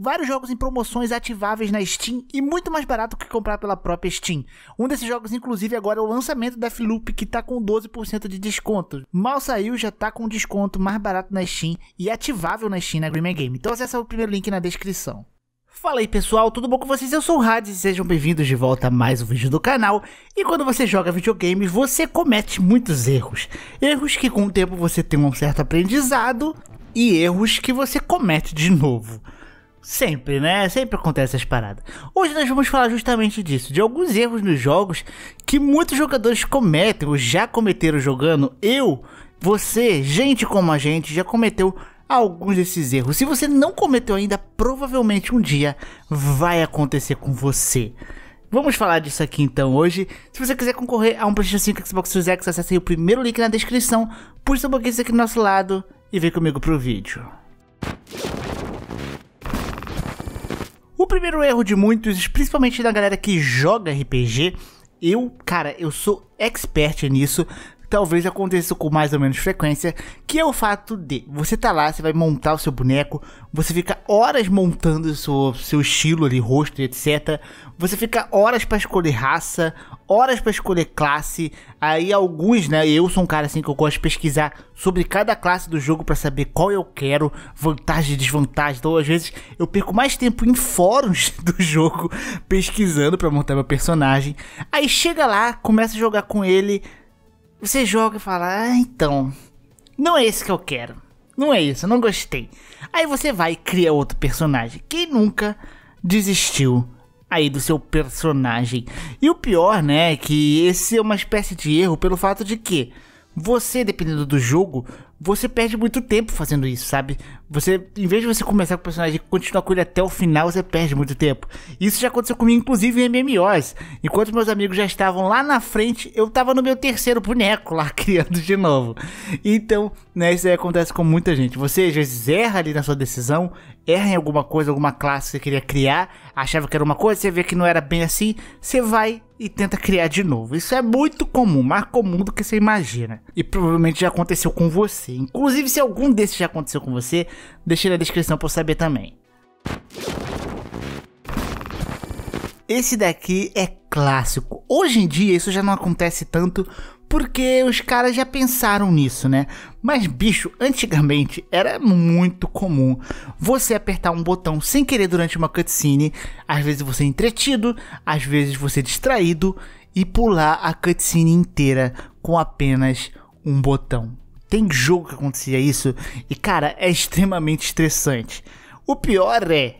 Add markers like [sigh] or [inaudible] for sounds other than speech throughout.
vários jogos em promoções ativáveis na Steam e muito mais barato que comprar pela própria Steam. Um desses jogos, inclusive, agora é o lançamento da Floop, que tá com 12% de desconto. Mal saiu, já tá com desconto mais barato na Steam e ativável na Steam na né, Green Game. Então acessa é o primeiro link na descrição. Fala aí pessoal, tudo bom com vocês? Eu sou o Hades e sejam bem-vindos de volta a mais um vídeo do canal. E quando você joga videogame, você comete muitos erros. Erros que com o tempo você tem um certo aprendizado e erros que você comete de novo. Sempre, né? Sempre acontece essas paradas. Hoje nós vamos falar justamente disso, de alguns erros nos jogos que muitos jogadores cometem ou já cometeram jogando. Eu, você, gente como a gente, já cometeu alguns desses erros. Se você não cometeu ainda, provavelmente um dia vai acontecer com você. Vamos falar disso aqui então hoje. Se você quiser concorrer a um PlayStation 5 Xbox Series X, acesse o primeiro link na descrição, puxa o um pouquinho aqui do nosso lado e vem comigo pro vídeo. O primeiro erro de muitos, principalmente da galera que joga RPG, eu, cara, eu sou expert nisso, talvez aconteça com mais ou menos frequência, que é o fato de você tá lá, você vai montar o seu boneco, você fica horas montando o seu, seu estilo ali, rosto, etc. Você fica horas para escolher raça, horas para escolher classe. Aí alguns, né? Eu sou um cara assim que eu gosto de pesquisar sobre cada classe do jogo para saber qual eu quero, vantagem e desvantagem. Então, às vezes, eu perco mais tempo em fóruns [laughs] do jogo pesquisando para montar meu personagem. Aí chega lá, começa a jogar com ele você joga e fala, ah, então, não é esse que eu quero. Não é isso, não gostei. Aí você vai e cria outro personagem. Quem nunca desistiu aí do seu personagem? E o pior, né, é que esse é uma espécie de erro pelo fato de que você, dependendo do jogo, você perde muito tempo fazendo isso, sabe? Você, em vez de você começar com o personagem e continuar com ele até o final, você perde muito tempo. Isso já aconteceu comigo, inclusive, em MMOs. Enquanto meus amigos já estavam lá na frente, eu tava no meu terceiro boneco lá, [laughs] criando de novo. Então, né, isso aí acontece com muita gente. Você às vezes erra ali na sua decisão, erra em alguma coisa, alguma classe que você queria criar, achava que era uma coisa, você vê que não era bem assim, você vai e tenta criar de novo. Isso é muito comum, mais comum do que você imagina. E provavelmente já aconteceu com você você. Inclusive, se algum desses já aconteceu com você, deixe na descrição para saber também. Esse daqui é clássico. Hoje em dia isso já não acontece tanto porque os caras já pensaram nisso, né? Mas bicho, antigamente era muito comum você apertar um botão sem querer durante uma cutscene, às vezes você é entretido, às vezes você é distraído e pular a cutscene inteira com apenas um botão. Tem jogo que acontecia isso e, cara, é extremamente estressante. O pior é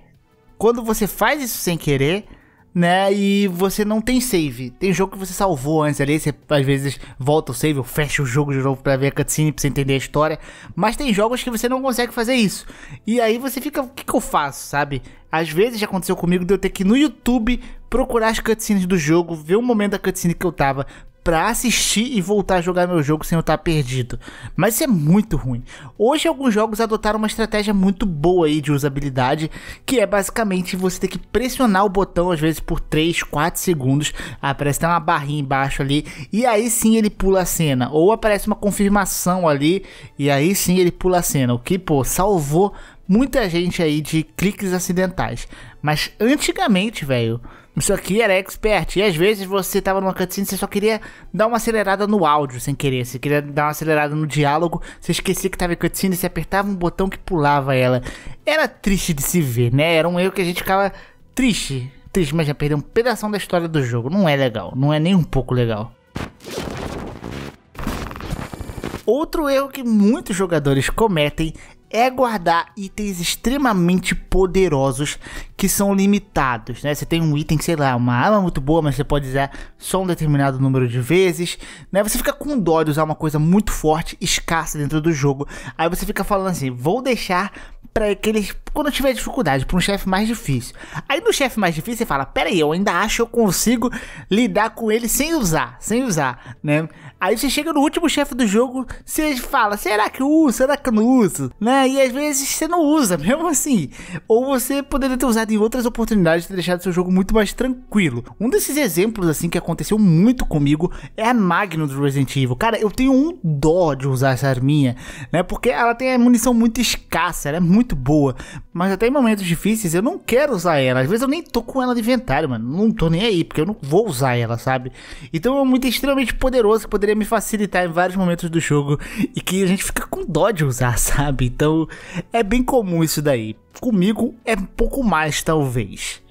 quando você faz isso sem querer, né? E você não tem save. Tem jogo que você salvou antes ali, você às vezes volta o save ou fecha o jogo de novo pra ver a cutscene, pra você entender a história. Mas tem jogos que você não consegue fazer isso. E aí você fica, o que, que eu faço, sabe? Às vezes já aconteceu comigo de eu ter que ir no YouTube procurar as cutscenes do jogo, ver o momento da cutscene que eu tava, para assistir e voltar a jogar meu jogo sem eu estar tá perdido. Mas isso é muito ruim. Hoje alguns jogos adotaram uma estratégia muito boa aí de usabilidade, que é basicamente você ter que pressionar o botão às vezes por 3, 4 segundos, aparece até uma barrinha embaixo ali, e aí sim ele pula a cena, ou aparece uma confirmação ali, e aí sim ele pula a cena, o que, pô, salvou muita gente aí de cliques acidentais. Mas antigamente, velho, isso aqui era expert. E às vezes você tava numa cutscene e você só queria dar uma acelerada no áudio sem querer. Você queria dar uma acelerada no diálogo. Você esquecia que tava em cutscene e você apertava um botão que pulava ela. Era triste de se ver, né? Era um erro que a gente ficava triste. Triste, mas já perdeu um pedaço da história do jogo. Não é legal. Não é nem um pouco legal. Outro erro que muitos jogadores cometem é guardar itens extremamente poderosos que são limitados, né? Você tem um item, sei lá, uma arma muito boa, mas você pode usar só um determinado número de vezes, né? Você fica com dó de usar uma coisa muito forte, escassa dentro do jogo. Aí você fica falando assim: "Vou deixar para aqueles quando eu tiver dificuldade para um chefe mais difícil. Aí no chefe mais difícil você fala: "Pera aí, eu ainda acho que eu consigo lidar com ele sem usar, sem usar", né? Aí você chega no último chefe do jogo, você fala: "Será que eu uso? Será que eu não uso?", né? E às vezes você não usa, [laughs] mesmo assim. Ou você poderia ter usado em outras oportunidades e ter deixado seu jogo muito mais tranquilo. Um desses exemplos assim que aconteceu muito comigo é a Magnum do Resident Evil. Cara, eu tenho um dó de usar essa arminha, né? Porque ela tem a munição muito escassa, ela é muito muito boa. Mas até em momentos difíceis eu não quero usar ela. Às vezes eu nem tô com ela de inventário, mano. Não tô nem aí, porque eu não vou usar ela, sabe? Então é muito extremamente poderoso que poderia me facilitar em vários momentos do jogo e que a gente fica com dó de usar, [laughs] sabe? Então é bem comum isso daí. Comigo é um pouco mais, talvez.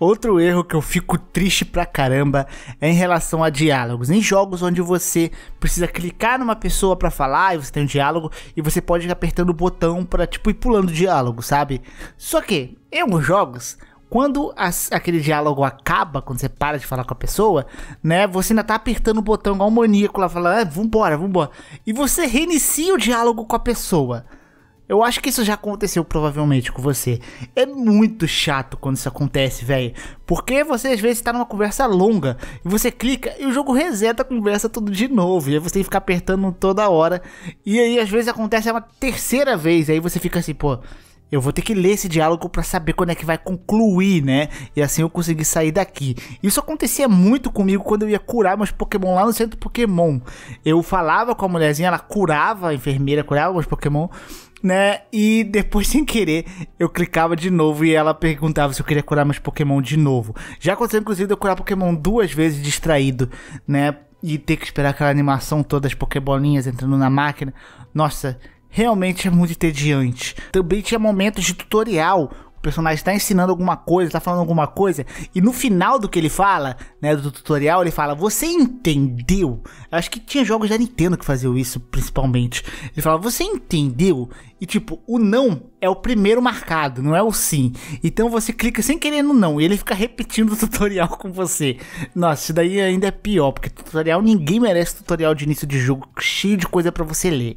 Outro erro que eu fico triste pra caramba é em relação a diálogos. Em jogos onde você precisa clicar numa pessoa para falar e você tem um diálogo e você pode ir apertando o botão para tipo ir pulando o diálogo, sabe? Só que em alguns jogos quando as, aquele diálogo acaba, quando você para de falar com a pessoa, né? Você ainda tá apertando o botão igual um maníaco lá, falando, ah, vambora, vambora. E você reinicia o diálogo com a pessoa. Eu acho que isso já aconteceu provavelmente com você. É muito chato quando isso acontece, velho. Porque você às vezes tá numa conversa longa e você clica e o jogo reseta a conversa tudo de novo. E aí você tem que ficar apertando toda hora. E aí às vezes acontece uma terceira vez. e aí você fica assim, pô, eu vou ter que ler esse diálogo para saber quando é que vai concluir, né? E assim eu conseguir sair daqui. Isso acontecia muito comigo quando eu ia curar meus Pokémon lá no centro Pokémon. Eu falava com a mulherzinha, ela curava, a enfermeira curava meus Pokémon né? E depois, [laughs] sem querer, eu clicava de novo e ela perguntava se eu queria curar meus Pokémon de novo. Já aconteceu, inclusive, eu curar Pokémon duas vezes distraído, né? E ter que esperar aquela animação toda, as Pokébolinhas entrando na máquina. Nossa, realmente é muito entediante. Também tinha momentos de tutorial o personagem está ensinando alguma coisa, está falando alguma coisa, e no final do que ele fala, né, do tutorial, ele fala: Você entendeu? acho que tinha jogos da Nintendo que faziam isso, principalmente. Ele fala: Você entendeu? E tipo, o não é o primeiro marcado, não é o sim. Então você clica sem querer no não, e ele fica repetindo o tutorial com você. Nossa, isso daí ainda é pior, porque tutorial ninguém merece tutorial de início de jogo cheio de coisa para você ler.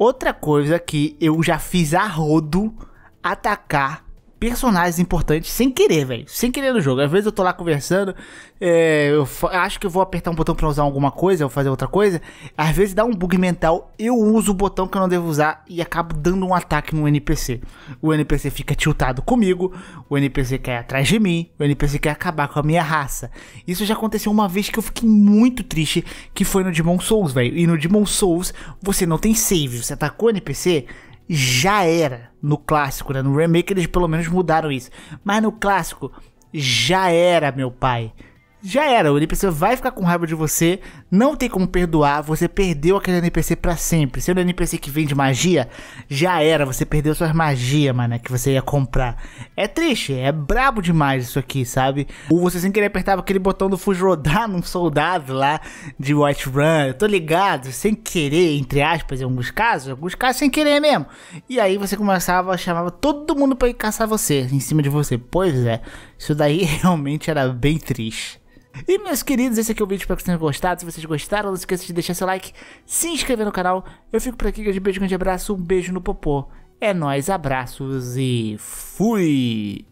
Outra coisa que eu já fiz a rodo atacar personagens importantes sem querer, velho. Sem querer no jogo. Às vezes eu tô lá conversando, é, eu acho que eu vou apertar um botão pra usar alguma coisa ou fazer outra coisa. Às vezes dá um bug mental, eu uso o botão que eu não devo usar e acabo dando um ataque no NPC. O NPC fica tiltado comigo, o NPC quer atrás de mim, o NPC quer acabar com a minha raça. Isso já aconteceu uma vez que eu fiquei muito triste, que foi no Demon Souls, velho. E no Demon Souls, você não tem save, você atacou tá o NPC já era. No clássico, né? No remake eles pelo menos mudaram isso. Mas no clássico, já era, meu pai já era, o NPC vai ficar com raiva de você, não tem como perdoar, você perdeu aquele NPC para sempre. Se é um NPC que vende magia, já era, você perdeu suas magias, mano, que você ia comprar. É triste, é brabo demais isso aqui, sabe? Ou você sem querer apertava aquele botão do Fujrodar [laughs] num soldado lá de White Run, eu tô ligado, sem querer, entre aspas, em alguns casos, em alguns casos sem querer mesmo. E aí você começava, chamava todo mundo para ir caçar você, em cima de você. Pois é, isso daí [laughs] realmente era bem triste. E meus queridos, esse aqui é o vídeo, espero que vocês tenham gostado. Se vocês gostaram, não se esqueça de deixar seu like, se inscrever no canal. Eu fico por aqui, grande beijo, grande abraço, um beijo no popô. É nóis, abraços e fui!